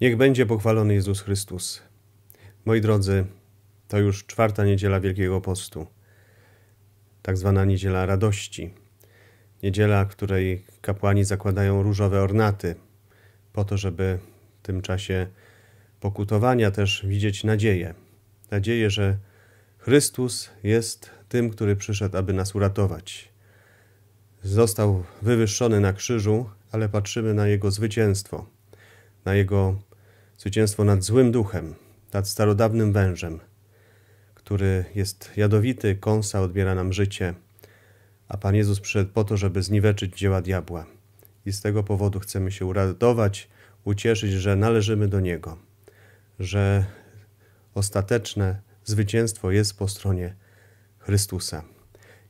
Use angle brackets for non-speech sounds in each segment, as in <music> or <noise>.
Niech będzie pochwalony Jezus Chrystus. Moi drodzy, to już czwarta niedziela Wielkiego Postu, tak zwana niedziela radości. Niedziela, której kapłani zakładają różowe ornaty, po to, żeby w tym czasie pokutowania też widzieć nadzieję. Nadzieję, że Chrystus jest tym, który przyszedł, aby nas uratować. Został wywyższony na krzyżu, ale patrzymy na Jego zwycięstwo, na Jego Zwycięstwo nad złym duchem, nad starodawnym wężem, który jest jadowity, kąsa, odbiera nam życie, a Pan Jezus przyszedł po to, żeby zniweczyć dzieła diabła. I z tego powodu chcemy się uradować, ucieszyć, że należymy do Niego, że ostateczne zwycięstwo jest po stronie Chrystusa.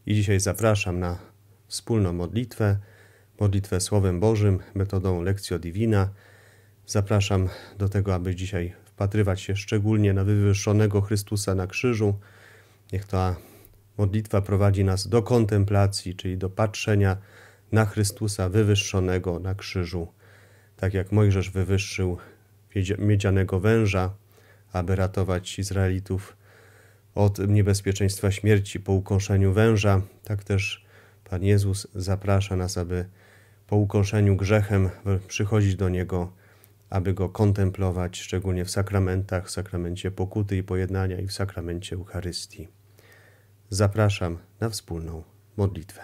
I dzisiaj zapraszam na wspólną modlitwę, modlitwę Słowem Bożym, metodą Lekcjo Divina, Zapraszam do tego, aby dzisiaj wpatrywać się szczególnie na wywyższonego Chrystusa na krzyżu. Niech ta modlitwa prowadzi nas do kontemplacji, czyli do patrzenia na Chrystusa wywyższonego na krzyżu, tak jak Mojżesz wywyższył miedzianego węża, aby ratować Izraelitów od niebezpieczeństwa śmierci po ukąszeniu węża, tak też Pan Jezus zaprasza nas, aby po ukąszeniu grzechem przychodzić do Niego aby go kontemplować, szczególnie w sakramentach, w sakramencie pokuty i pojednania i w sakramencie Eucharystii. Zapraszam na wspólną modlitwę.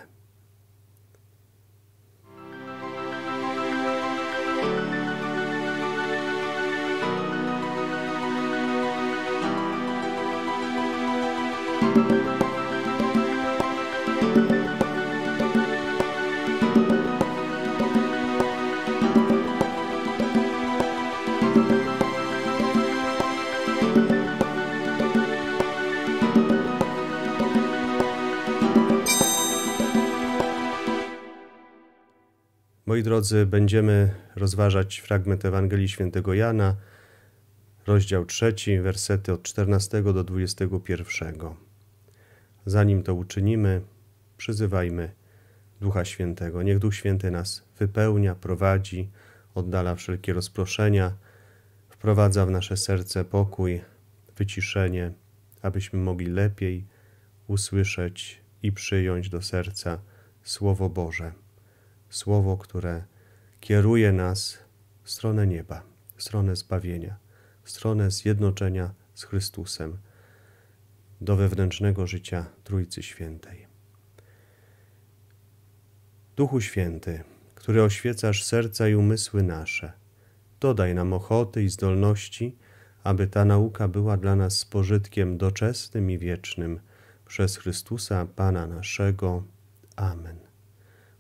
Moi drodzy, będziemy rozważać fragment Ewangelii Świętego Jana, rozdział 3, wersety od 14 do 21. Zanim to uczynimy, przyzywajmy Ducha Świętego. Niech Duch Święty nas wypełnia, prowadzi, oddala wszelkie rozproszenia, wprowadza w nasze serce pokój, wyciszenie, abyśmy mogli lepiej usłyszeć i przyjąć do serca Słowo Boże słowo, które kieruje nas w stronę nieba, w stronę zbawienia, w stronę zjednoczenia z Chrystusem, do wewnętrznego życia Trójcy Świętej. Duchu Święty, który oświecasz serca i umysły nasze, dodaj nam ochoty i zdolności, aby ta nauka była dla nas spożytkiem doczesnym i wiecznym przez Chrystusa Pana naszego. Amen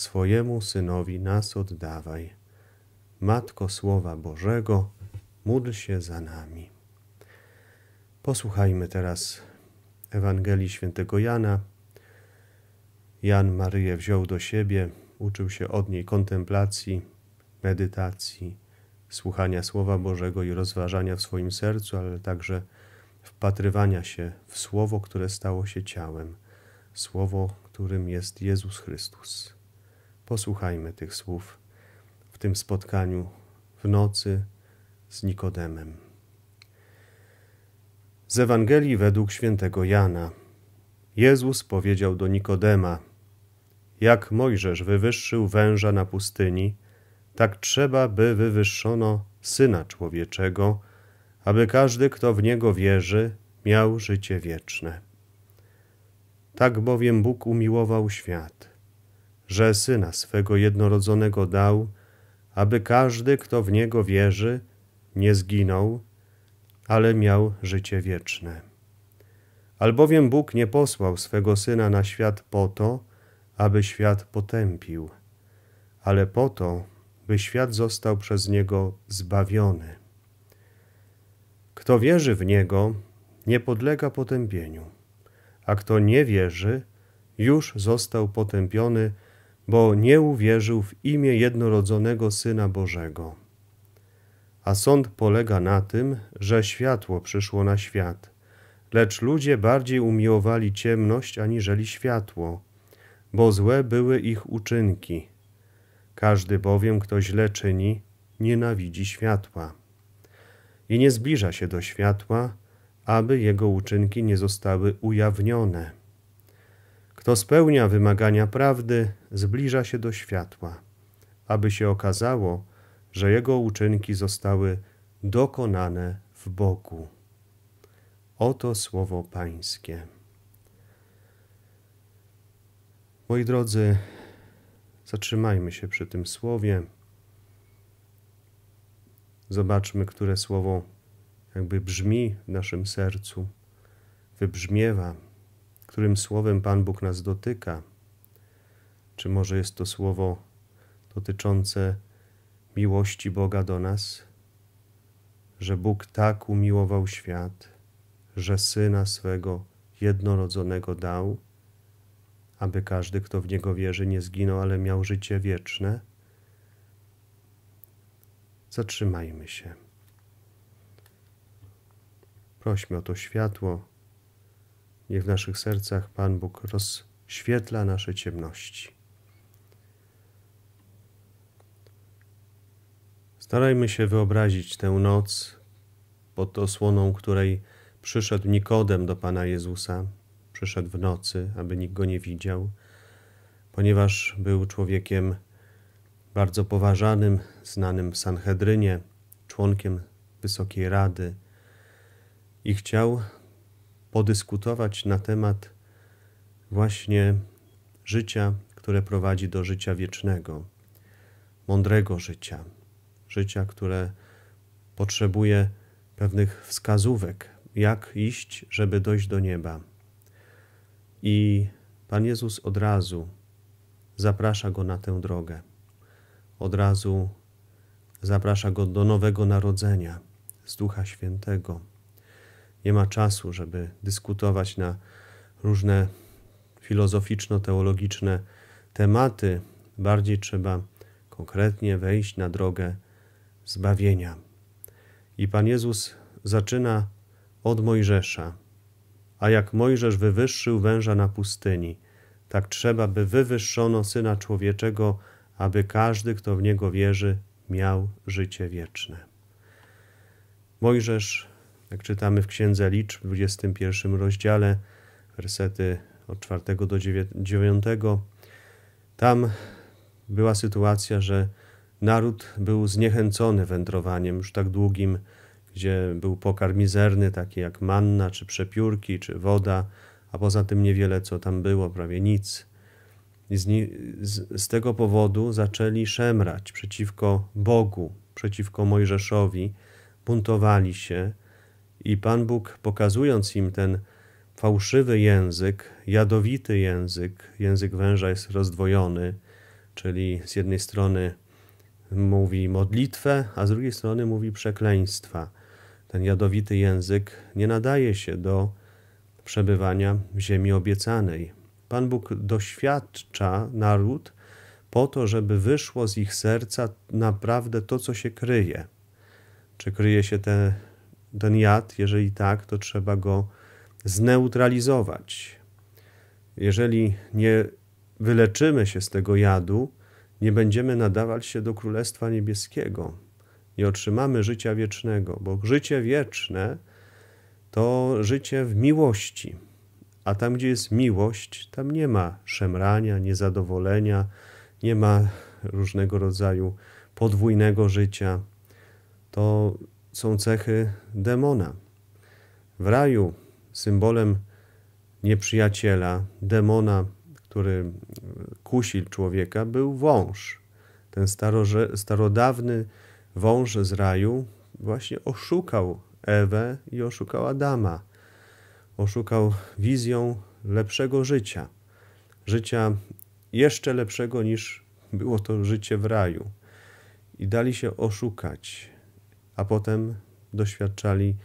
swojemu synowi nas oddawaj. Matko Słowa Bożego, módl się za nami. Posłuchajmy teraz Ewangelii świętego Jana. Jan Maryję wziął do siebie, uczył się od niej kontemplacji, medytacji, słuchania Słowa Bożego i rozważania w swoim sercu, ale także wpatrywania się w Słowo, które stało się ciałem, Słowo, którym jest Jezus Chrystus. Posłuchajmy tych słów w tym spotkaniu w nocy z Nikodemem. Z Ewangelii według świętego Jana. Jezus powiedział do Nikodema: Jak Mojżesz wywyższył węża na pustyni, tak trzeba, by wywyższono syna człowieczego, aby każdy, kto w niego wierzy, miał życie wieczne. Tak bowiem Bóg umiłował świat że Syna swego jednorodzonego dał, aby każdy, kto w Niego wierzy, nie zginął, ale miał życie wieczne. Albowiem Bóg nie posłał swego Syna na świat po to, aby świat potępił, ale po to, by świat został przez Niego zbawiony. Kto wierzy w Niego, nie podlega potępieniu, a kto nie wierzy, już został potępiony, bo nie uwierzył w imię jednorodzonego Syna Bożego. A sąd polega na tym, że światło przyszło na świat, lecz ludzie bardziej umiłowali ciemność aniżeli światło, bo złe były ich uczynki. Każdy bowiem, kto źle czyni, nienawidzi światła i nie zbliża się do światła, aby jego uczynki nie zostały ujawnione. Kto spełnia wymagania prawdy, zbliża się do światła, aby się okazało, że jego uczynki zostały dokonane w Bogu. Oto słowo Pańskie. Moi drodzy, zatrzymajmy się przy tym słowie. Zobaczmy, które słowo jakby brzmi w naszym sercu, wybrzmiewa którym słowem Pan Bóg nas dotyka. Czy może jest to słowo dotyczące miłości Boga do nas, że Bóg tak umiłował świat, że syna swego jednorodzonego dał, aby każdy, kto w niego wierzy, nie zginął, ale miał życie wieczne? Zatrzymajmy się. Prośmy o to światło Niech w naszych sercach Pan Bóg rozświetla nasze ciemności. Starajmy się wyobrazić tę noc, pod osłoną której przyszedł Nikodem do Pana Jezusa. Przyszedł w nocy, aby nikt go nie widział, ponieważ był człowiekiem bardzo poważanym, znanym w Sanhedrynie, członkiem Wysokiej Rady i chciał podyskutować na temat właśnie życia, które prowadzi do życia wiecznego, mądrego życia, życia, które potrzebuje pewnych wskazówek, jak iść, żeby dojść do nieba. I Pan Jezus od razu zaprasza go na tę drogę. Od razu zaprasza go do nowego narodzenia z Ducha Świętego nie ma czasu, żeby dyskutować na różne filozoficzno-teologiczne tematy. Bardziej trzeba konkretnie wejść na drogę zbawienia. I Pan Jezus zaczyna od Mojżesza. A jak Mojżesz wywyższył węża na pustyni, tak trzeba, by wywyższono Syna Człowieczego, aby każdy, kto w Niego wierzy, miał życie wieczne. Mojżesz jak czytamy w Księdze Licz w 21 rozdziale, wersety od 4 do 9, tam była sytuacja, że naród był zniechęcony wędrowaniem już tak długim, gdzie był pokarm mizerny, taki jak manna, czy przepiórki, czy woda, a poza tym niewiele co tam było, prawie nic. Z, z, z tego powodu zaczęli szemrać przeciwko Bogu, przeciwko Mojżeszowi, buntowali się i Pan Bóg, pokazując im ten fałszywy język, jadowity język, język węża jest rozdwojony, czyli z jednej strony mówi modlitwę, a z drugiej strony mówi przekleństwa. Ten jadowity język nie nadaje się do przebywania w ziemi obiecanej. Pan Bóg doświadcza naród po to, żeby wyszło z ich serca naprawdę to, co się kryje. Czy kryje się te ten jad, jeżeli tak, to trzeba go zneutralizować. Jeżeli nie wyleczymy się z tego jadu, nie będziemy nadawać się do Królestwa Niebieskiego, nie otrzymamy życia wiecznego, bo życie wieczne to życie w miłości. A tam, gdzie jest miłość, tam nie ma szemrania, niezadowolenia, nie ma różnego rodzaju podwójnego życia. To są cechy demona. W raju symbolem nieprzyjaciela, demona, który kusił człowieka, był wąż. Ten starodawny wąż z raju właśnie oszukał Ewę i oszukał Adama. Oszukał wizją lepszego życia, życia jeszcze lepszego niż było to życie w raju. I dali się oszukać a potem doświadczali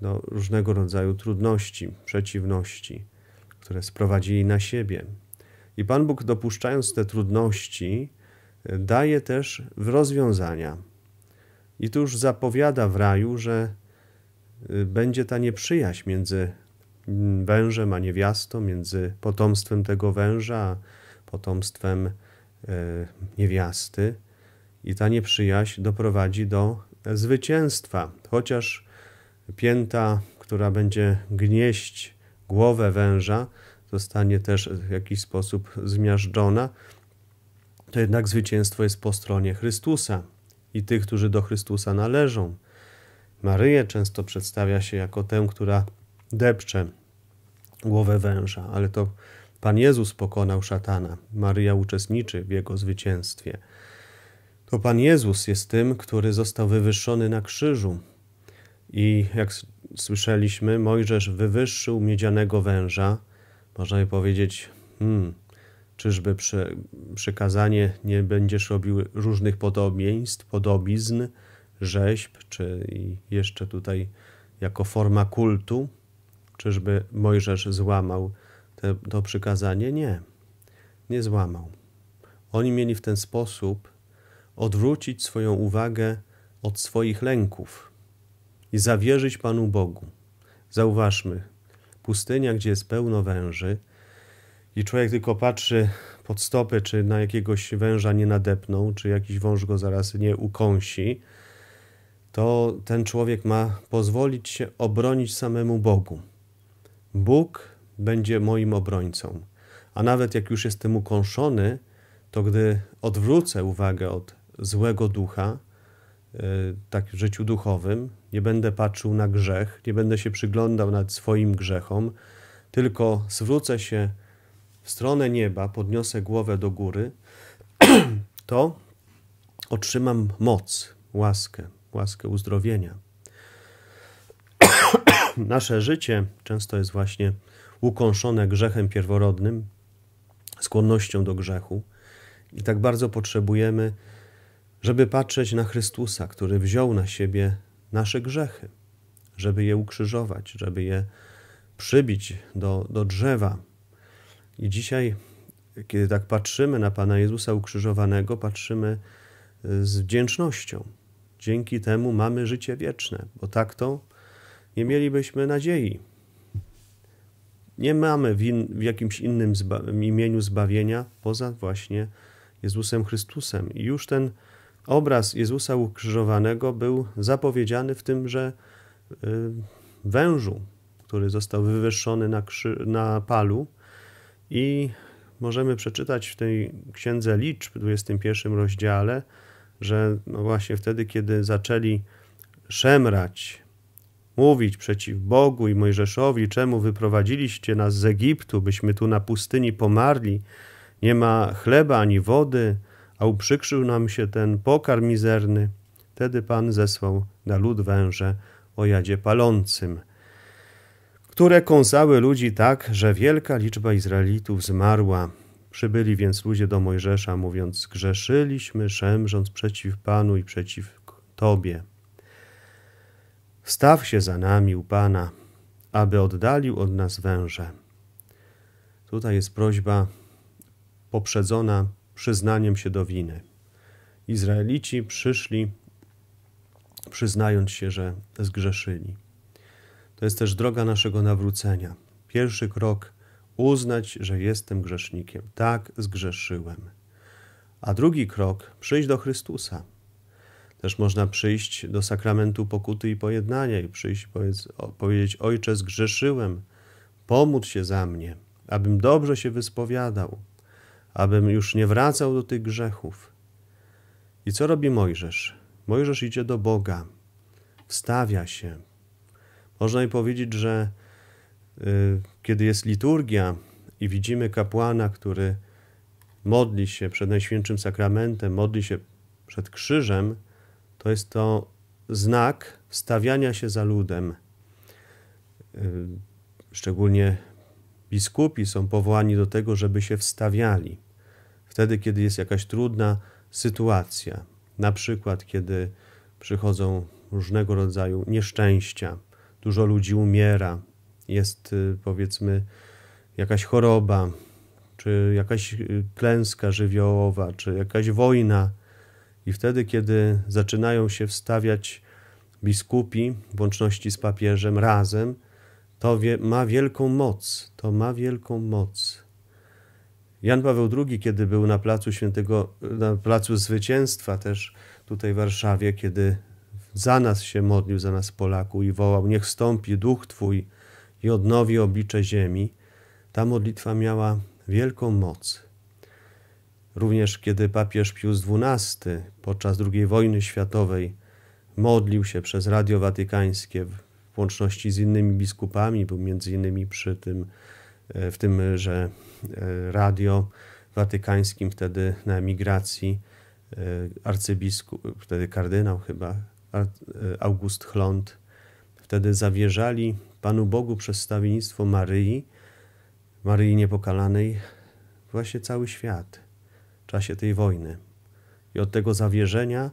no, różnego rodzaju trudności, przeciwności, które sprowadzili na siebie. I Pan Bóg, dopuszczając te trudności, daje też w rozwiązania. I tu już zapowiada w raju, że y, będzie ta nieprzyjaźń między mm, wężem a niewiastą, między potomstwem tego węża a potomstwem e, niewiasty. I ta nieprzyjaźń doprowadzi do zwycięstwa, chociaż pięta, która będzie gnieść głowę węża, zostanie też w jakiś sposób zmiażdżona, to jednak zwycięstwo jest po stronie Chrystusa i tych, którzy do Chrystusa należą. Maryję często przedstawia się jako tę, która depcze głowę węża, ale to Pan Jezus pokonał szatana. Maryja uczestniczy w jego zwycięstwie. To Pan Jezus jest tym, który został wywyższony na krzyżu. I jak słyszeliśmy, Mojżesz wywyższył miedzianego węża. Można by powiedzieć, hmm, czyżby przy, przykazanie nie będziesz robił różnych podobieństw, podobizn, rzeźb, czy jeszcze tutaj jako forma kultu? Czyżby Mojżesz złamał te, to przykazanie? Nie, nie złamał. Oni mieli w ten sposób odwrócić swoją uwagę od swoich lęków i zawierzyć Panu Bogu. Zauważmy, pustynia, gdzie jest pełno węży i człowiek tylko patrzy pod stopy, czy na jakiegoś węża nie nadepną, czy jakiś wąż go zaraz nie ukąsi, to ten człowiek ma pozwolić się obronić samemu Bogu. Bóg będzie moim obrońcą. A nawet jak już jestem ukąszony, to gdy odwrócę uwagę od złego ducha, e, tak w życiu duchowym. Nie będę patrzył na grzech, nie będę się przyglądał nad swoim grzechom, tylko zwrócę się w stronę nieba, podniosę głowę do góry, <clears throat> to otrzymam moc, łaskę, łaskę uzdrowienia. <clears throat> Nasze życie często jest właśnie ukąszone grzechem pierworodnym, skłonnością do grzechu, i tak bardzo potrzebujemy żeby patrzeć na Chrystusa, który wziął na siebie nasze grzechy, żeby je ukrzyżować, żeby je przybić do, do drzewa. I dzisiaj, kiedy tak patrzymy na Pana Jezusa ukrzyżowanego, patrzymy y, z wdzięcznością. Dzięki temu mamy życie wieczne, bo tak to nie mielibyśmy nadziei. Nie mamy w, in, w jakimś innym zba imieniu zbawienia poza właśnie Jezusem Chrystusem. I już ten obraz Jezusa ukrzyżowanego był zapowiedziany w tymże y, wężu, który został wywyższony na, na palu i możemy przeczytać w tej księdze liczb, 21 rozdziale, że no właśnie wtedy, kiedy zaczęli szemrać, mówić przeciw Bogu i Mojżeszowi, czemu wyprowadziliście nas z Egiptu, byśmy tu na pustyni pomarli, nie ma chleba ani wody, a uprzykrzył nam się ten pokarm mizerny. Wtedy Pan zesłał na lud węże o jadzie palącym, które kąsały ludzi tak, że wielka liczba Izraelitów zmarła. Przybyli więc ludzie do Mojżesza, mówiąc: Grzeszyliśmy, szemrząc przeciw Panu i przeciw Tobie. Staw się za nami u Pana, aby oddalił od nas węże. Tutaj jest prośba poprzedzona przyznaniem się do winy. Izraelici przyszli przyznając się, że zgrzeszyli. To jest też droga naszego nawrócenia. Pierwszy krok uznać, że jestem grzesznikiem. Tak, zgrzeszyłem. A drugi krok przyjść do Chrystusa. Też można przyjść do sakramentu pokuty i pojednania i przyjść powiedz, powiedzieć: Ojcze, zgrzeszyłem, pomóż się za mnie, abym dobrze się wyspowiadał abym już nie wracał do tych grzechów. I co robi Mojżesz? Mojżesz idzie do Boga, wstawia się. Można i powiedzieć, że y, kiedy jest liturgia i widzimy kapłana, który modli się przed Najświętszym Sakramentem, modli się przed krzyżem, to jest to znak wstawiania się za ludem. Y, szczególnie biskupi są powołani do tego, żeby się wstawiali wtedy, kiedy jest jakaś trudna sytuacja, na przykład kiedy przychodzą różnego rodzaju nieszczęścia, dużo ludzi umiera, jest y, powiedzmy jakaś choroba, czy jakaś y, klęska żywiołowa, czy jakaś wojna. I wtedy, kiedy zaczynają się wstawiać biskupi, w łączności z papieżem, razem, to wie, ma wielką moc. To ma wielką moc. Jan Paweł II, kiedy był na placu świętego, na placu zwycięstwa też tutaj w Warszawie, kiedy za nas się modlił, za nas Polaków i wołał, niech stąpi duch Twój i odnowi oblicze ziemi, ta modlitwa miała wielką moc. Również kiedy papież Pius XII podczas II wojny światowej modlił się przez Radio Watykańskie w łączności z innymi biskupami, był między innymi przy tym E, w tym, że e, radio watykańskim wtedy na emigracji e, arcybiskup, wtedy kardynał chyba, August Chlont, wtedy zawierzali Panu Bogu przez stawiennictwo Maryi, Maryi Niepokalanej, właśnie cały świat w czasie tej wojny. I od tego zawierzenia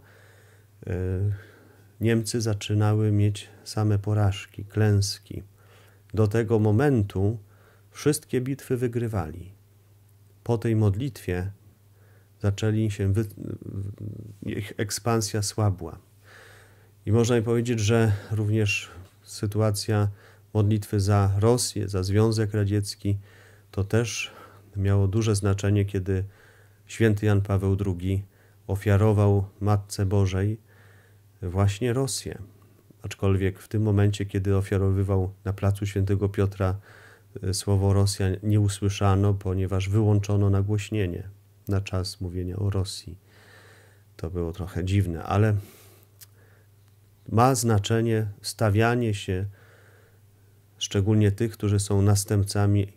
Niemcy zaczynały mieć same porażki, klęski. Do tego momentu, Wszystkie bitwy wygrywali. Po tej modlitwie zaczęli się, wy... ich ekspansja słabła. I można powiedzieć, że również sytuacja modlitwy za Rosję, za Związek Radziecki, to też miało duże znaczenie, kiedy święty Jan Paweł II ofiarował Matce Bożej właśnie Rosję. Aczkolwiek w tym momencie, kiedy ofiarowywał na placu świętego Piotra Y, słowo Rosja nie usłyszano, ponieważ wyłączono nagłośnienie na czas mówienia o Rosji. To było trochę dziwne, ale ma znaczenie stawianie się, szczególnie tych, którzy są następcami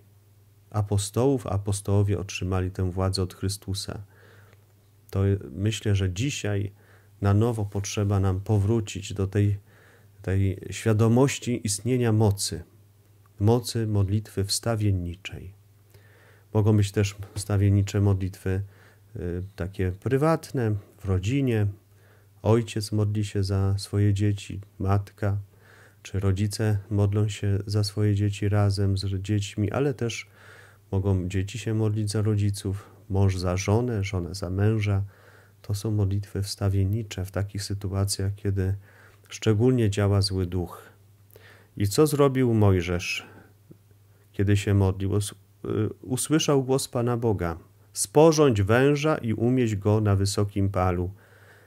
apostołów. Apostołowie otrzymali tę władzę od Chrystusa. To myślę, że dzisiaj na nowo potrzeba nam powrócić do tej, tej świadomości istnienia mocy mocy modlitwy wstawienniczej. Mogą być też wstawiennicze modlitwy y, takie prywatne, w rodzinie. Ojciec modli się za swoje dzieci, matka czy rodzice modlą się za swoje dzieci razem z dziećmi, ale też mogą dzieci się modlić za rodziców, mąż za żonę, żona za męża. To są modlitwy wstawiennicze w takich sytuacjach, kiedy szczególnie działa zły duch, i co zrobił Mojżesz, kiedy się modlił? Y, usłyszał głos Pana Boga: Sporządź węża i umieść go na wysokim palu.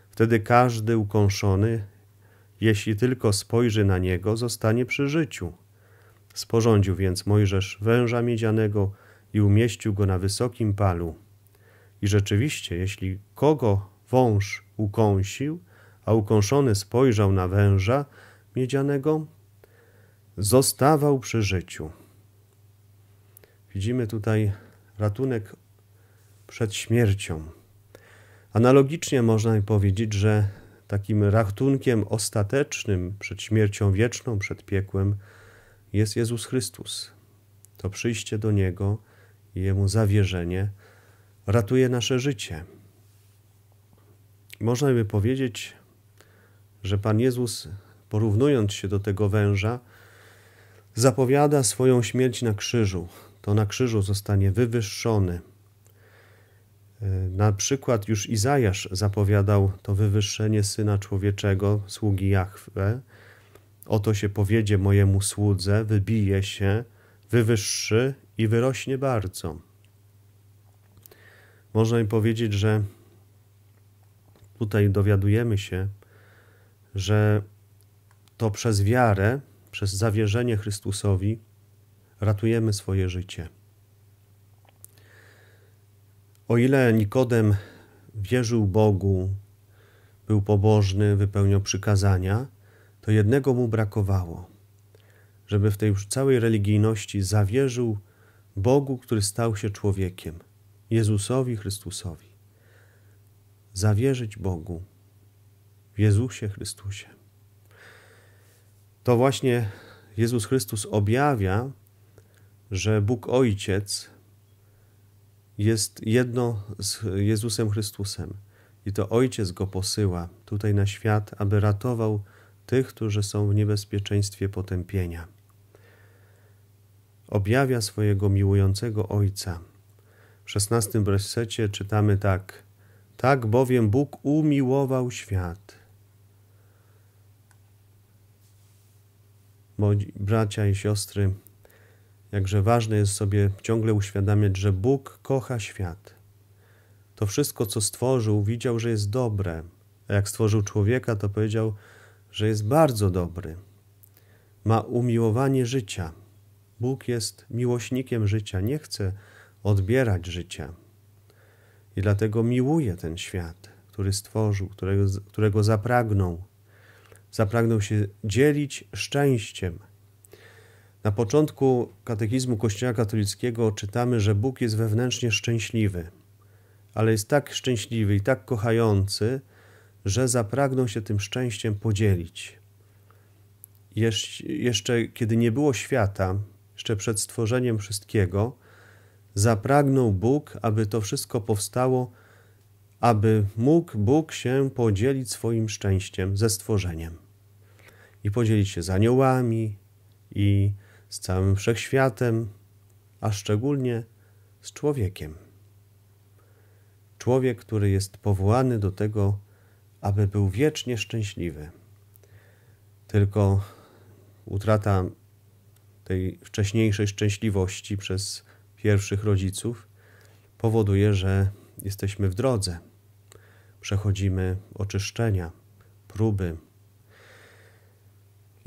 Wtedy każdy ukąszony, jeśli tylko spojrzy na niego, zostanie przy życiu. Sporządził więc Mojżesz węża miedzianego i umieścił go na wysokim palu. I rzeczywiście, jeśli kogo wąż ukąsił, a ukąszony spojrzał na węża miedzianego, zostawał przy życiu. Widzimy tutaj ratunek przed śmiercią. Analogicznie można powiedzieć, że takim ratunkiem ostatecznym przed śmiercią wieczną, przed piekłem jest Jezus Chrystus. To przyjście do Niego i Jemu zawierzenie ratuje nasze życie. Można by powiedzieć, że Pan Jezus, porównując się do tego węża, zapowiada swoją śmierć na krzyżu. To na krzyżu zostanie wywyższony. E, na przykład już Izajasz zapowiadał to wywyższenie syna człowieczego, sługi Jahwe. Oto się powiedzie mojemu słudze, wybije się, wywyższy i wyrośnie bardzo. Można im powiedzieć, że tutaj dowiadujemy się, że to przez wiarę przez zawierzenie Chrystusowi ratujemy swoje życie. O ile Nikodem wierzył Bogu, był pobożny, wypełniał przykazania, to jednego mu brakowało, żeby w tej już całej religijności zawierzył Bogu, który stał się człowiekiem, Jezusowi Chrystusowi. Zawierzyć Bogu w Jezusie Chrystusie to właśnie Jezus Chrystus objawia, że Bóg Ojciec jest jedno z Jezusem Chrystusem. I to Ojciec go posyła tutaj na świat, aby ratował tych, którzy są w niebezpieczeństwie potępienia. Objawia swojego miłującego Ojca. W szesnastym wersecie czytamy tak: Tak bowiem Bóg umiłował świat, Moi bracia i siostry, jakże ważne jest sobie ciągle uświadamiać, że Bóg kocha świat. To wszystko, co stworzył, widział, że jest dobre. A jak stworzył człowieka, to powiedział, że jest bardzo dobry. Ma umiłowanie życia. Bóg jest miłośnikiem życia, nie chce odbierać życia. I dlatego miłuje ten świat, który stworzył, którego, którego zapragnął zapragnął się dzielić szczęściem. Na początku katechizmu Kościoła katolickiego czytamy, że Bóg jest wewnętrznie szczęśliwy, ale jest tak szczęśliwy i tak kochający, że zapragnął się tym szczęściem podzielić. Jesz jeszcze kiedy nie było świata, jeszcze przed stworzeniem wszystkiego, zapragnął Bóg, aby to wszystko powstało, aby mógł Bóg się podzielić swoim szczęściem ze stworzeniem i podzielić się z aniołami i z całym wszechświatem, a szczególnie z człowiekiem. Człowiek, który jest powołany do tego, aby był wiecznie szczęśliwy. Tylko utrata tej wcześniejszej szczęśliwości przez pierwszych rodziców powoduje, że jesteśmy w drodze. Przechodzimy oczyszczenia, próby,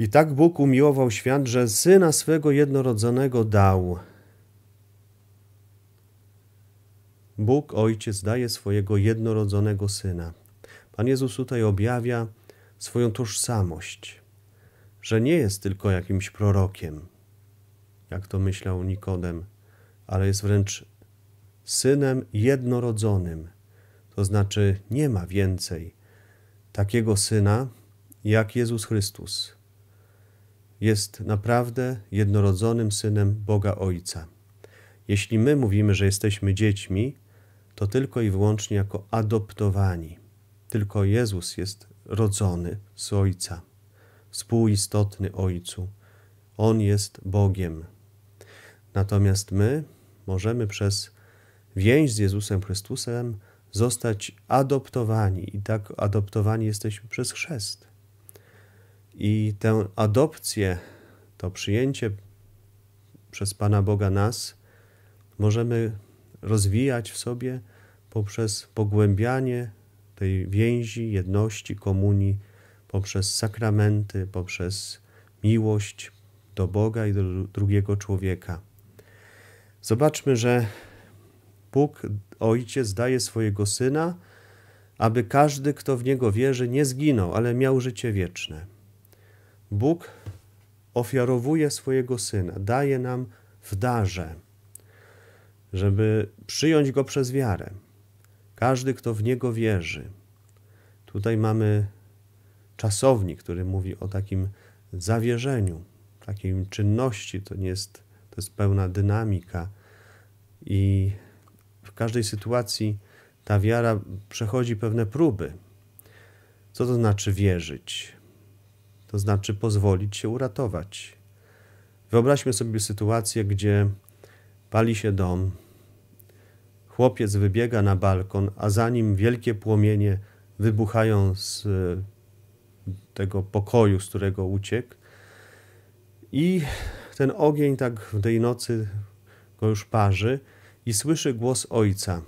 i tak Bóg umiłował świat, że Syna swego jednorodzonego dał. Bóg Ojciec daje swojego jednorodzonego Syna. Pan Jezus tutaj objawia swoją tożsamość, że nie jest tylko jakimś prorokiem, jak to myślał Nikodem, ale jest wręcz synem jednorodzonym. To znaczy nie ma więcej takiego syna jak Jezus Chrystus jest naprawdę jednorodzonym synem Boga Ojca. Jeśli my mówimy, że jesteśmy dziećmi, to tylko i wyłącznie jako adoptowani. Tylko Jezus jest rodzony z Ojca, współistotny Ojcu. On jest Bogiem. Natomiast my możemy przez więź z Jezusem Chrystusem zostać adoptowani i tak adoptowani jesteśmy przez chrzest. I tę adopcję, to przyjęcie przez Pana Boga nas, możemy rozwijać w sobie poprzez pogłębianie tej więzi, jedności, komunii, poprzez sakramenty, poprzez miłość do Boga i do drugiego człowieka. Zobaczmy, że Bóg Ojciec daje swojego Syna, aby każdy, kto w Niego wierzy, nie zginął, ale miał życie wieczne. Bóg ofiarowuje swojego Syna, daje nam w darze, żeby przyjąć Go przez wiarę. Każdy, kto w Niego wierzy. Tutaj mamy czasownik, który mówi o takim zawierzeniu, takiej czynności. To, nie jest, to jest pełna dynamika i w każdej sytuacji ta wiara przechodzi pewne próby. Co to znaczy wierzyć? to znaczy pozwolić się uratować. Wyobraźmy sobie sytuację, gdzie pali się dom, chłopiec wybiega na balkon, a za nim wielkie płomienie wybuchają z e, tego pokoju, z którego uciekł. I ten ogień tak w tej nocy go już parzy i słyszy głos ojca.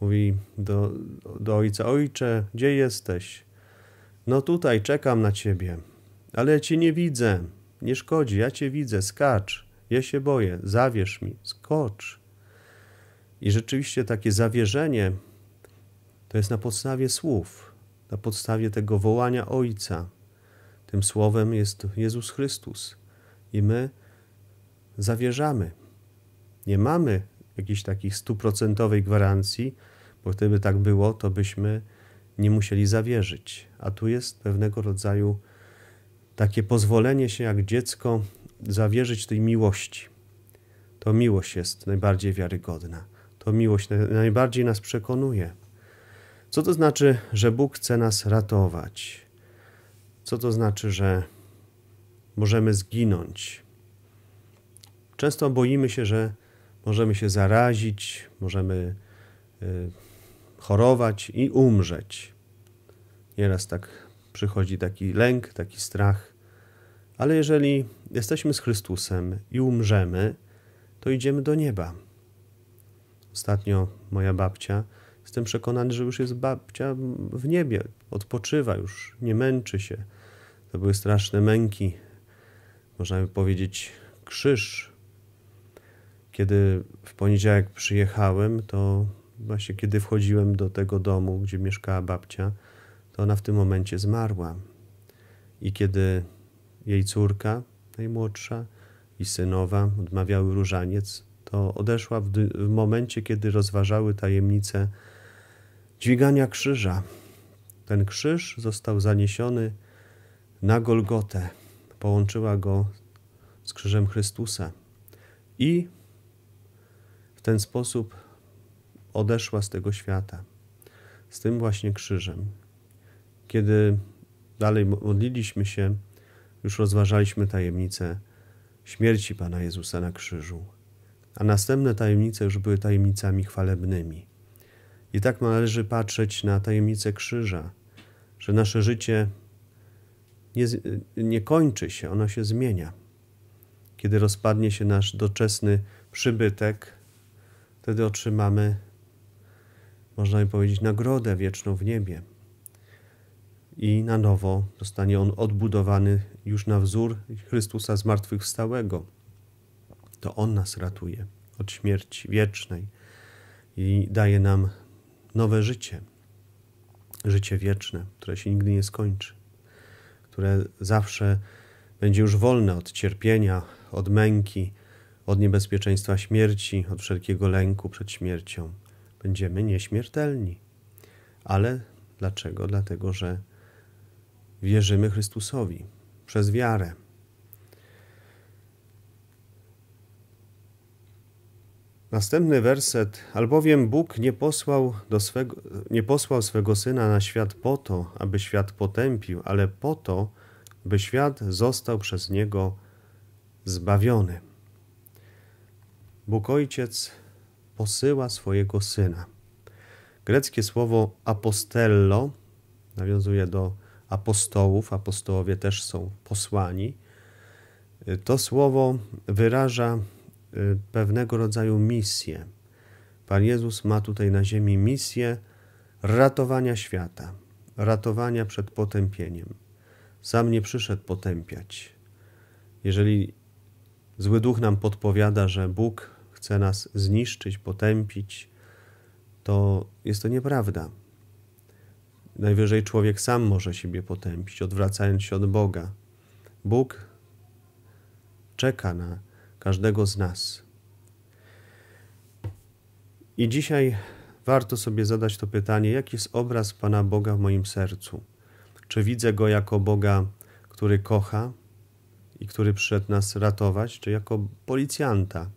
Mówi do, do ojca: Ojcze, gdzie jesteś? No tutaj czekam na ciebie. Ale cię nie widzę. Nie szkodzi, ja cię widzę. Skacz. Ja się boję. Zawierz mi. Skocz. I rzeczywiście takie zawierzenie to jest na podstawie słów, na podstawie tego wołania Ojca. Tym słowem jest Jezus Chrystus. I my zawierzamy. Nie mamy jakiejś takich stuprocentowej gwarancji, bo gdyby tak było, to byśmy nie musieli zawierzyć. A tu jest pewnego rodzaju takie pozwolenie się jak dziecko zawierzyć tej miłości. To miłość jest najbardziej wiarygodna. To miłość najbardziej nas przekonuje. Co to znaczy, że Bóg chce nas ratować? Co to znaczy, że możemy zginąć? Często boimy się, że możemy się zarazić, możemy y, chorować i umrzeć. Nieraz tak przychodzi taki lęk, taki strach, ale jeżeli jesteśmy z Chrystusem i umrzemy, to idziemy do nieba. Ostatnio moja babcia, jestem przekonany, że już jest babcia w niebie, odpoczywa już, nie męczy się. To były straszne męki, można by powiedzieć krzyż. Kiedy w poniedziałek przyjechałem, to właśnie kiedy wchodziłem do tego domu, gdzie mieszkała babcia, to ona w tym momencie zmarła. I kiedy jej córka, najmłodsza, i synowa odmawiały różaniec, to odeszła w, w momencie, kiedy rozważały tajemnicę dźwigania krzyża. Ten krzyż został zaniesiony na Golgotę. Połączyła go z krzyżem Chrystusa. I w ten sposób odeszła z tego świata, z tym właśnie krzyżem. Kiedy dalej modliliśmy się, już rozważaliśmy tajemnicę śmierci Pana Jezusa na krzyżu, a następne tajemnice już były tajemnicami chwalebnymi. I tak należy patrzeć na tajemnicę krzyża, że nasze życie nie, nie kończy się, ono się zmienia. Kiedy rozpadnie się nasz doczesny przybytek, wtedy otrzymamy można by powiedzieć, nagrodę wieczną w niebie. I na nowo zostanie on odbudowany już na wzór Chrystusa zmartwychwstałego. To On nas ratuje od śmierci wiecznej i daje nam nowe życie. Życie wieczne, które się nigdy nie skończy, które zawsze będzie już wolne od cierpienia, od męki, od niebezpieczeństwa śmierci, od wszelkiego lęku przed śmiercią będziemy nieśmiertelni. Ale dlaczego? Dlatego, że wierzymy Chrystusowi przez wiarę. Następny werset. Albowiem Bóg nie posłał, swego, nie posłał swego syna na świat po to, aby świat potępił, ale po to, by świat został przez niego zbawiony. Bóg Ojciec posyła swojego syna. Greckie słowo apostello nawiązuje do apostołów, apostołowie też są posłani. To słowo wyraża y, pewnego rodzaju misję. Pan Jezus ma tutaj na ziemi misję ratowania świata, ratowania przed potępieniem. Sam nie przyszedł potępiać. Jeżeli zły duch nam podpowiada, że Bóg chce nas zniszczyć, potępić, to jest to nieprawda. Najwyżej człowiek sam może siebie potępić, odwracając się od Boga. Bóg czeka na każdego z nas. I dzisiaj warto sobie zadać to pytanie: jaki jest obraz Pana Boga w moim sercu? Czy widzę go jako Boga, który kocha i który przyszedł nas ratować, czy jako policjanta,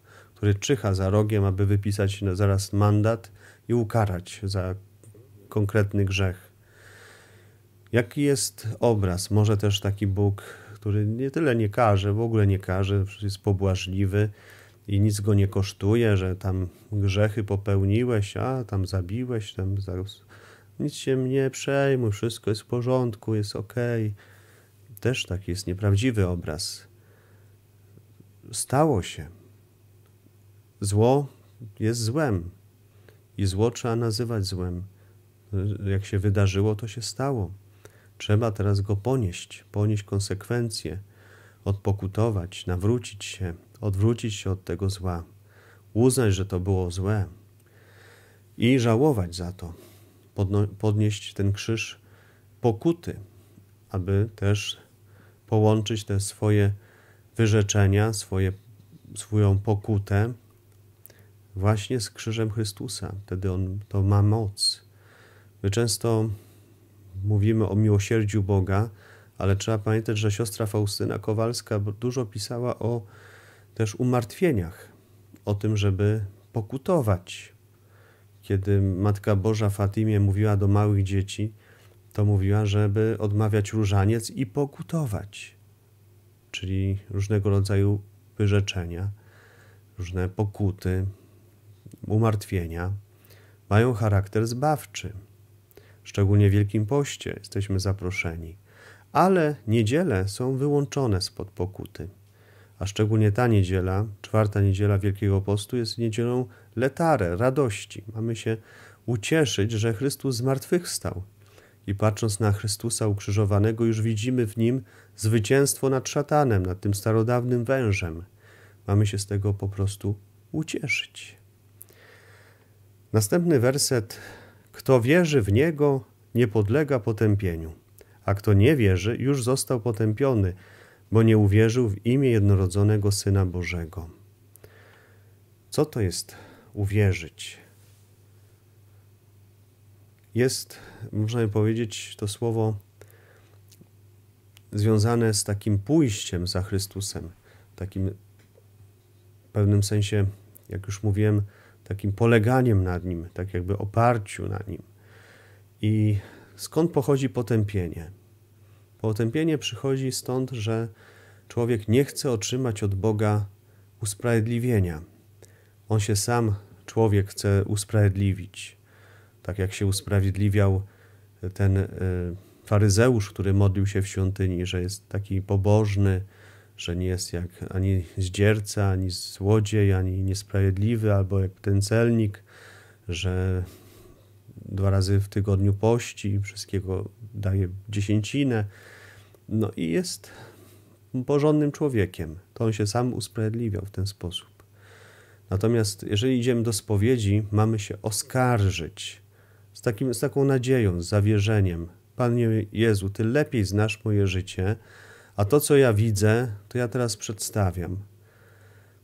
który czyha za rogiem, aby wypisać zaraz mandat i ukarać za konkretny grzech. Jaki jest obraz? Może też taki Bóg, który nie tyle nie każe, w ogóle nie każe, jest pobłażliwy i nic go nie kosztuje, że tam grzechy popełniłeś, a tam zabiłeś, tam nic się nie przejmuj, wszystko jest w porządku, jest ok. Też taki jest nieprawdziwy obraz. Stało się, Zło jest złem i zło trzeba nazywać złem. Jak się wydarzyło, to się stało. Trzeba teraz go ponieść, ponieść konsekwencje, odpokutować, nawrócić się, odwrócić się od tego zła, uznać, że to było złe i żałować za to, podnieść ten krzyż pokuty, aby też połączyć te swoje wyrzeczenia, swoje, swoją pokutę właśnie z krzyżem Chrystusa. Wtedy on to ma moc. My często mówimy o miłosierdziu Boga, ale trzeba pamiętać, że siostra Faustyna Kowalska dużo pisała o też umartwieniach, o tym, żeby pokutować. Kiedy Matka Boża Fatimie mówiła do małych dzieci, to mówiła, żeby odmawiać różaniec i pokutować, czyli różnego rodzaju wyrzeczenia, różne pokuty, umartwienia mają charakter zbawczy. Szczególnie w Wielkim Poście jesteśmy zaproszeni, ale niedziele są wyłączone spod pokuty. A szczególnie ta niedziela, czwarta niedziela Wielkiego Postu, jest niedzielą letare, radości. Mamy się ucieszyć, że Chrystus zmartwychwstał. I patrząc na Chrystusa ukrzyżowanego, już widzimy w nim zwycięstwo nad szatanem, nad tym starodawnym wężem. Mamy się z tego po prostu ucieszyć. Następny werset: Kto wierzy w niego, nie podlega potępieniu, a kto nie wierzy, już został potępiony, bo nie uwierzył w imię jednorodzonego Syna Bożego. Co to jest uwierzyć? Jest, można by powiedzieć, to słowo związane z takim pójściem za Chrystusem, takim w pewnym sensie, jak już mówiłem, takim poleganiem nad nim, tak jakby oparciu na nim. I skąd pochodzi potępienie? Potępienie przychodzi stąd, że człowiek nie chce otrzymać od Boga usprawiedliwienia. On się sam, człowiek, chce usprawiedliwić. Tak jak się usprawiedliwiał ten e, faryzeusz, który modlił się w świątyni, że jest taki pobożny, że nie jest jak ani zdzierca, ani złodziej, ani niesprawiedliwy, albo jak ten celnik, że dwa razy w tygodniu pości, wszystkiego daje dziesięcinę. No i jest porządnym człowiekiem. To on się sam usprawiedliwiał w ten sposób. Natomiast jeżeli idziemy do spowiedzi, mamy się oskarżyć z, takim, z taką nadzieją, z zawierzeniem. Panie Jezu, Ty lepiej znasz moje życie, a to, co ja widzę, to ja teraz przedstawiam,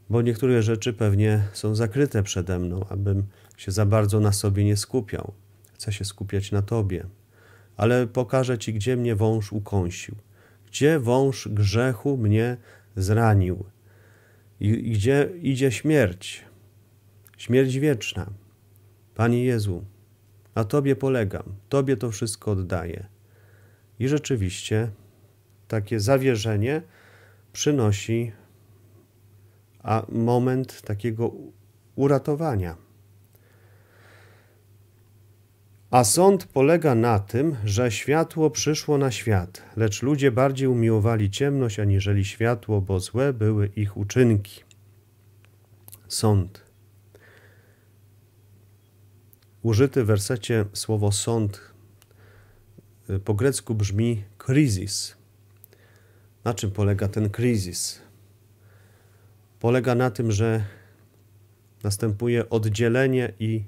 bo niektóre rzeczy pewnie są zakryte przede mną, abym się za bardzo na sobie nie skupiał. Chcę się skupiać na Tobie, ale pokażę Ci, gdzie mnie wąż ukąsił, gdzie wąż grzechu mnie zranił i gdzie idzie śmierć, śmierć wieczna. Panie Jezu, na Tobie polegam, Tobie to wszystko oddaję. I rzeczywiście takie zawierzenie przynosi a moment takiego uratowania. A sąd polega na tym, że światło przyszło na świat, lecz ludzie bardziej umiłowali ciemność aniżeli światło, bo złe były ich uczynki. Sąd. Użyty w wersecie słowo sąd y, po grecku brzmi krizis. Na czym polega ten kryzys? Polega na tym, że następuje oddzielenie i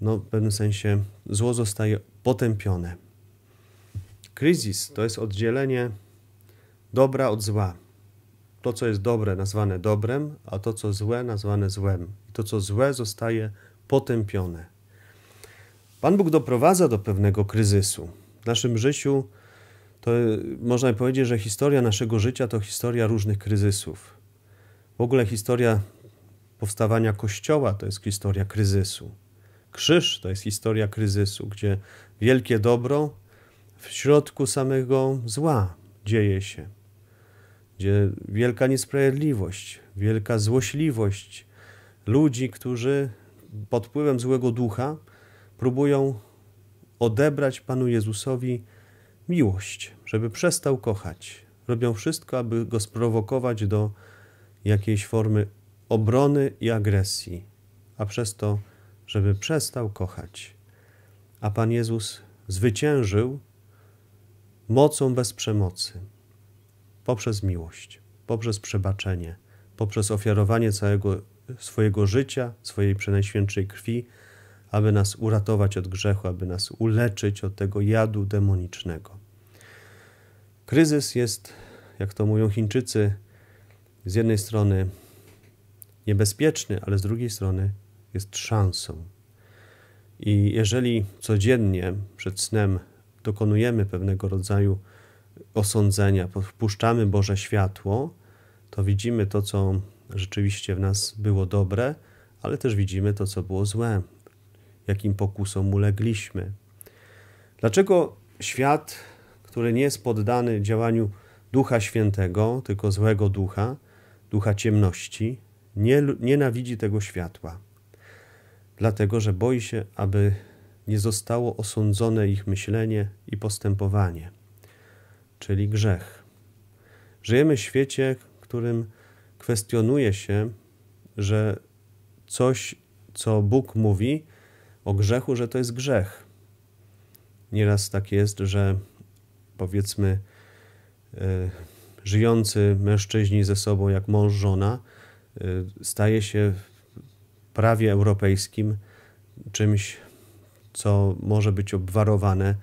no, w pewnym sensie zło zostaje potępione. Kryzys to jest oddzielenie dobra od zła. To, co jest dobre, nazwane dobrem, a to, co złe, nazwane złem. I to, co złe, zostaje potępione. Pan Bóg doprowadza do pewnego kryzysu. W naszym życiu to y, można powiedzieć, że historia naszego życia to historia różnych kryzysów. W ogóle historia powstawania Kościoła to jest historia kryzysu. Krzyż to jest historia kryzysu, gdzie wielkie dobro w środku samego zła dzieje się, gdzie wielka niesprawiedliwość, wielka złośliwość ludzi, którzy pod wpływem złego ducha próbują odebrać Panu Jezusowi miłość, żeby przestał kochać. Robią wszystko, aby go sprowokować do jakiejś formy obrony i agresji, a przez to, żeby przestał kochać. A Pan Jezus zwyciężył mocą bez przemocy, poprzez miłość, poprzez przebaczenie, poprzez ofiarowanie całego swojego życia, swojej przenajświętszej krwi aby nas uratować od grzechu, aby nas uleczyć od tego jadu demonicznego. Kryzys jest, jak to mówią Chińczycy, z jednej strony niebezpieczny, ale z drugiej strony jest szansą. I jeżeli codziennie przed snem dokonujemy pewnego rodzaju osądzenia, wpuszczamy Boże światło, to widzimy to, co rzeczywiście w nas było dobre, ale też widzimy to, co było złe jakim pokusom ulegliśmy. Dlaczego świat, który nie jest poddany działaniu Ducha Świętego, tylko złego ducha, ducha ciemności, nie, nienawidzi tego światła? Dlatego, że boi się, aby nie zostało osądzone ich myślenie i postępowanie, czyli grzech. Żyjemy w świecie, w którym kwestionuje się, że coś, co Bóg mówi, o grzechu, że to jest grzech. Nieraz tak jest, że powiedzmy e, żyjący mężczyźni ze sobą, jak mąż, żona, e, staje się w prawie europejskim czymś, co może być obwarowane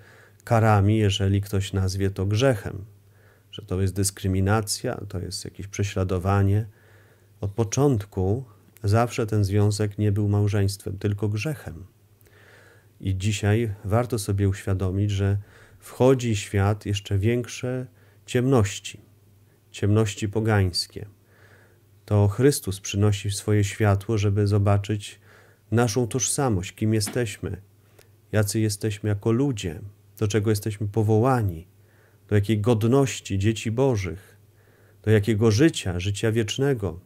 karami, jeżeli ktoś nazwie to grzechem. Że to jest dyskryminacja, to jest jakieś prześladowanie. Od początku zawsze ten związek nie był małżeństwem, tylko grzechem. I dzisiaj warto sobie uświadomić, że wchodzi w świat jeszcze większe ciemności, ciemności pogańskie. To Chrystus przynosi swoje światło, żeby zobaczyć naszą tożsamość, kim jesteśmy, jacy jesteśmy jako ludzie, do czego jesteśmy powołani, do jakiej godności dzieci Bożych, do jakiego życia, życia wiecznego.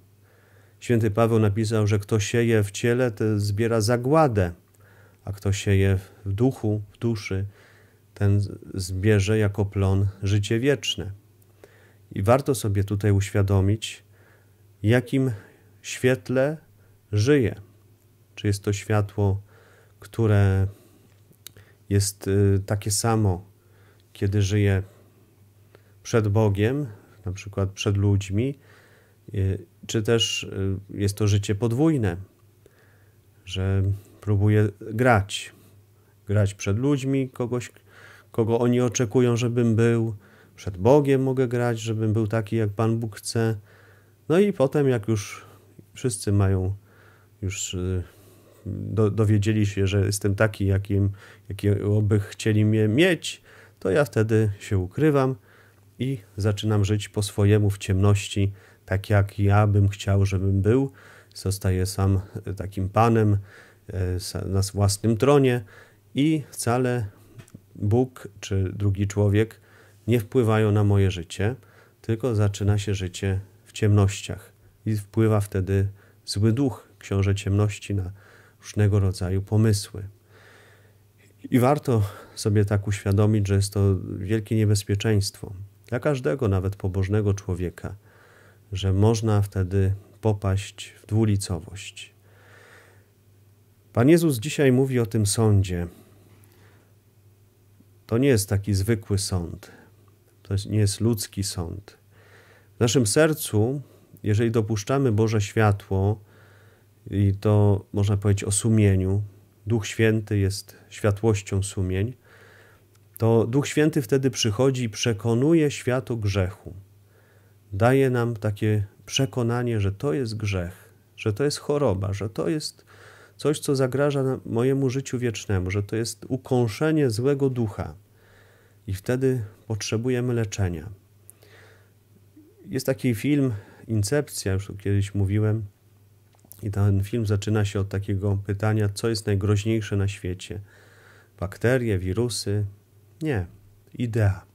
Święty Paweł napisał, że kto sieje w ciele, to zbiera zagładę a kto sieje w duchu, w duszy, ten zbierze jako plon życie wieczne. I warto sobie tutaj uświadomić, jakim świetle żyje. Czy jest to światło, które jest y, takie samo, kiedy żyje przed Bogiem, na przykład przed ludźmi, y, czy też y, jest to życie podwójne, że Próbuję grać. Grać przed ludźmi, kogoś, kogo oni oczekują, żebym był. Przed Bogiem mogę grać, żebym był taki, jak Pan Bóg chce. No i potem, jak już wszyscy mają, już y, do, dowiedzieli się, że jestem taki, jakim, jakiego by chcieli mnie mieć, to ja wtedy się ukrywam i zaczynam żyć po swojemu w ciemności, tak jak ja bym chciał, żebym był. Zostaję sam y, takim panem, E, na własnym tronie i wcale Bóg czy drugi człowiek nie wpływają na moje życie, tylko zaczyna się życie w ciemnościach i wpływa wtedy zły duch, książę ciemności, na różnego rodzaju pomysły. I warto sobie tak uświadomić, że jest to wielkie niebezpieczeństwo dla każdego, nawet pobożnego człowieka, że można wtedy popaść w dwulicowość Pan Jezus dzisiaj mówi o tym sądzie. To nie jest taki zwykły sąd. To nie jest ludzki sąd. W naszym sercu, jeżeli dopuszczamy Boże światło, i to można powiedzieć o sumieniu, Duch Święty jest światłością sumień, to Duch Święty wtedy przychodzi i przekonuje świat o grzechu. Daje nam takie przekonanie, że to jest grzech, że to jest choroba, że to jest coś, co zagraża mojemu życiu wiecznemu, że to jest ukąszenie złego ducha i wtedy potrzebujemy leczenia. Jest taki film Incepcja, już kiedyś mówiłem, i ten film zaczyna się od takiego pytania, co jest najgroźniejsze na świecie? Bakterie, wirusy? Nie, idea.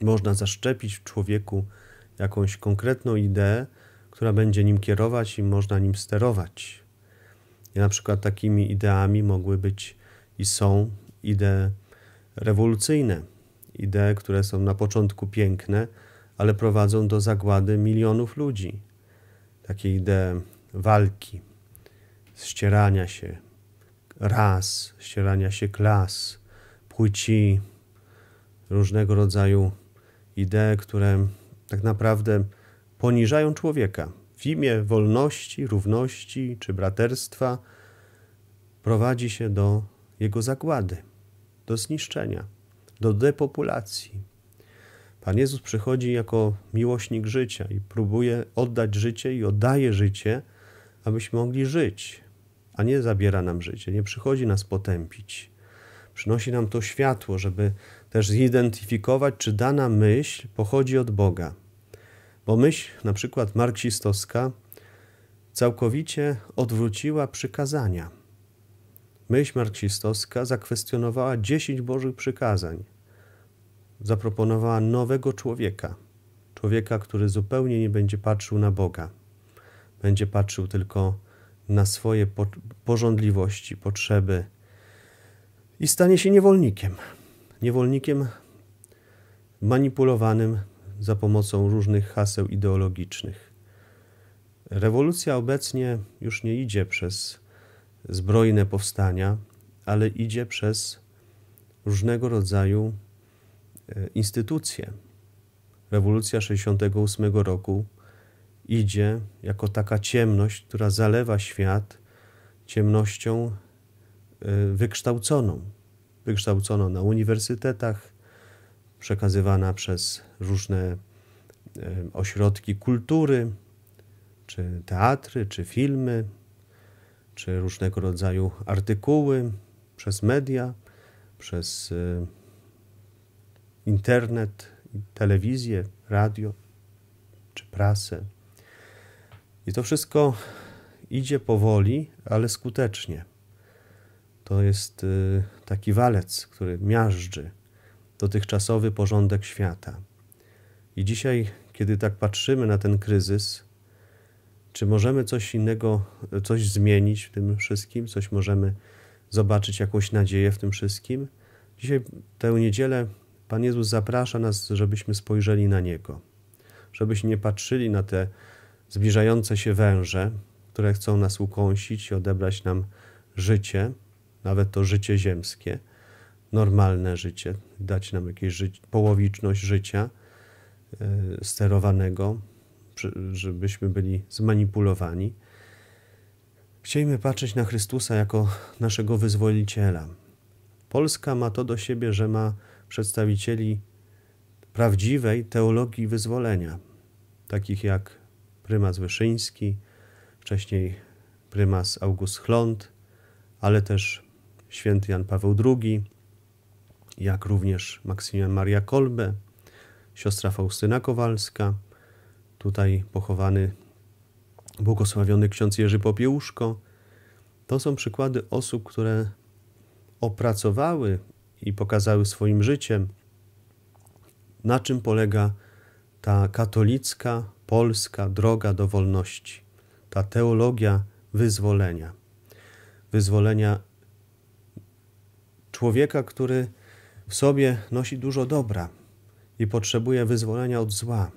Można zaszczepić w człowieku jakąś konkretną ideę, która będzie nim kierować i można nim sterować. I na przykład takimi ideami mogły być i są idee rewolucyjne, idee, które są na początku piękne, ale prowadzą do zagłady milionów ludzi. Takie idee walki, ścierania się ras, ścierania się klas, płci, różnego rodzaju idee, które tak naprawdę poniżają człowieka, w imię wolności, równości czy braterstwa prowadzi się do jego zagłady, do zniszczenia, do depopulacji. Pan Jezus przychodzi jako miłośnik życia i próbuje oddać życie i oddaje życie, abyśmy mogli żyć, a nie zabiera nam życie, nie przychodzi nas potępić. Przynosi nam to światło, żeby też zidentyfikować, czy dana myśl pochodzi od Boga bo myśl, na przykład marksistowska, całkowicie odwróciła przykazania. Myśl marksistowska zakwestionowała dziesięć Bożych przykazań. Zaproponowała nowego człowieka. Człowieka, który zupełnie nie będzie patrzył na Boga. Będzie patrzył tylko na swoje po pożądliwości, potrzeby i stanie się niewolnikiem. Niewolnikiem manipulowanym za pomocą różnych haseł ideologicznych. Rewolucja obecnie już nie idzie przez zbrojne powstania, ale idzie przez różnego rodzaju e, instytucje. Rewolucja 68 roku idzie jako taka ciemność, która zalewa świat ciemnością e, wykształconą. Wykształcono na uniwersytetach, przekazywana przez różne e, ośrodki kultury, czy teatry, czy filmy, czy różnego rodzaju artykuły przez media, przez e, internet, telewizję, radio czy prasę. I to wszystko idzie powoli, ale skutecznie. To jest e, taki walec, który miażdży dotychczasowy porządek świata. I dzisiaj, kiedy tak patrzymy na ten kryzys, czy możemy coś innego, coś zmienić w tym wszystkim, coś możemy zobaczyć, jakąś nadzieję w tym wszystkim? Dzisiaj, tę niedzielę, Pan Jezus zaprasza nas, żebyśmy spojrzeli na Niego, żebyśmy nie patrzyli na te zbliżające się węże, które chcą nas ukąsić i odebrać nam życie, nawet to życie ziemskie normalne życie, dać nam jakieś ży połowiczność życia e, sterowanego, żebyśmy byli zmanipulowani. Chcielibyśmy patrzeć na Chrystusa jako naszego wyzwoliciela. Polska ma to do siebie, że ma przedstawicieli prawdziwej teologii wyzwolenia, takich jak prymas Wyszyński, wcześniej prymas August Chlont, ale też święty Jan Paweł II, jak również Maksymilian Maria Kolbe, siostra Faustyna Kowalska, tutaj pochowany błogosławiony ksiądz Jerzy Popiełuszko. To są przykłady osób, które opracowały i pokazały swoim życiem, na czym polega ta katolicka, polska droga do wolności, ta teologia wyzwolenia. Wyzwolenia człowieka, który w sobie nosi dużo dobra i potrzebuje wyzwolenia od zła,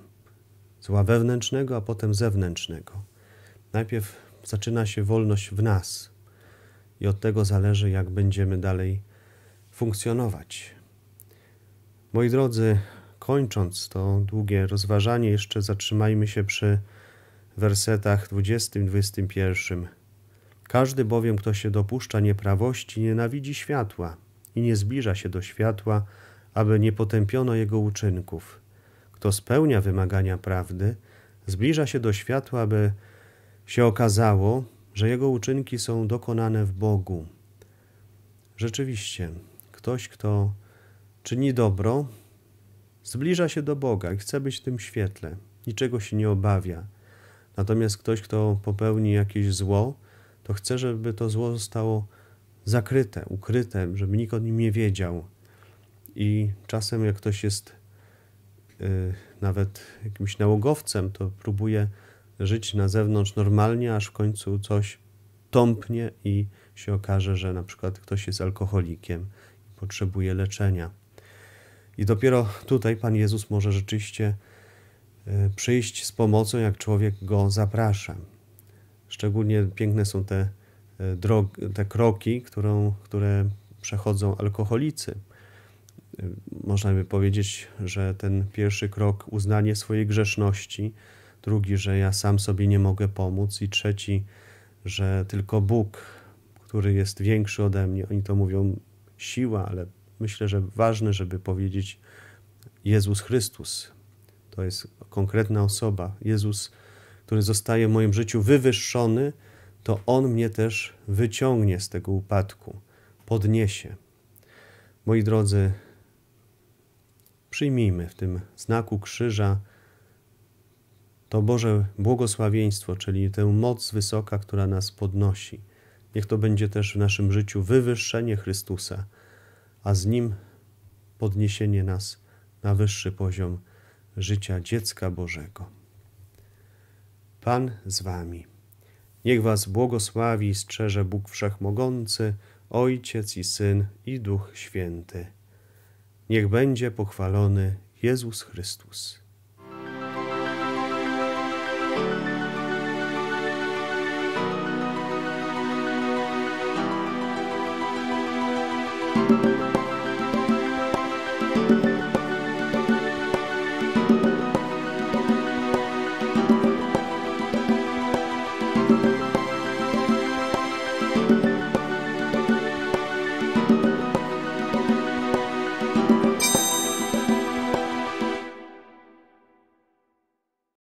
zła wewnętrznego, a potem zewnętrznego. Najpierw zaczyna się wolność w nas i od tego zależy, jak będziemy dalej funkcjonować. Moi drodzy, kończąc to długie rozważanie, jeszcze zatrzymajmy się przy wersetach 20-21. Każdy bowiem, kto się dopuszcza nieprawości, nienawidzi światła i nie zbliża się do światła, aby nie potępiono jego uczynków. Kto spełnia wymagania prawdy, zbliża się do światła, aby się okazało, że jego uczynki są dokonane w Bogu. Rzeczywiście, ktoś, kto czyni dobro, zbliża się do Boga i chce być w tym świetle, niczego się nie obawia. Natomiast ktoś, kto popełni jakieś zło, to chce, żeby to zło zostało zakryte, ukryte, żeby nikt o nim nie wiedział. I czasem, jak ktoś jest yy, nawet jakimś nałogowcem, to próbuje żyć na zewnątrz normalnie, aż w końcu coś tąpnie i się okaże, że na przykład ktoś jest alkoholikiem i potrzebuje leczenia. I dopiero tutaj Pan Jezus może rzeczywiście y, przyjść z pomocą, jak człowiek go zaprasza. Szczególnie piękne są te drog, te kroki, którą, które przechodzą alkoholicy. Można by powiedzieć, że ten pierwszy krok uznanie swojej grzeszności, drugi, że ja sam sobie nie mogę pomóc, i trzeci, że tylko Bóg, który jest większy ode mnie, oni to mówią siła, ale myślę, że ważne, żeby powiedzieć Jezus Chrystus. To jest konkretna osoba, Jezus, który zostaje w moim życiu wywyższony to On mnie też wyciągnie z tego upadku, podniesie. Moi drodzy, przyjmijmy w tym znaku krzyża to Boże błogosławieństwo, czyli tę moc wysoka, która nas podnosi. Niech to będzie też w naszym życiu wywyższenie Chrystusa, a z Nim podniesienie nas na wyższy poziom życia dziecka Bożego. Pan z Wami. Niech was błogosławi i strzeże Bóg Wszechmogący, Ojciec i Syn i Duch Święty. Niech będzie pochwalony Jezus Chrystus.